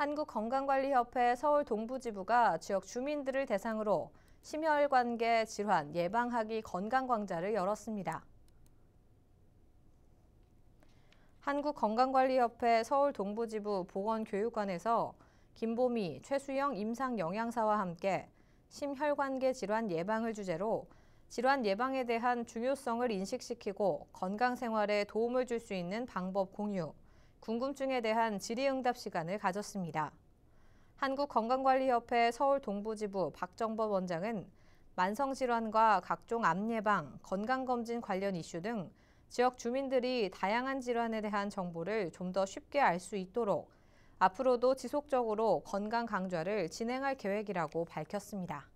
한국건강관리협회 서울 동부지부가 지역 주민들을 대상으로 심혈관계 질환 예방하기 건강광자를 열었습니다. 한국건강관리협회 서울 동부지부 보건교육관에서 김보미, 최수영 임상영양사와 함께 심혈관계 질환 예방을 주제로 질환 예방에 대한 중요성을 인식시키고 건강생활에 도움을 줄 수 있는 방법 공유, 궁금증에 대한 질의응답 시간을 가졌습니다. 한국건강관리협회 서울 동부지부 박정법 원장은 만성질환과 각종 암 예방, 건강검진 관련 이슈 등 지역 주민들이 다양한 질환에 대한 정보를 좀 더 쉽게 알 수 있도록 앞으로도 지속적으로 건강 강좌를 진행할 계획이라고 밝혔습니다.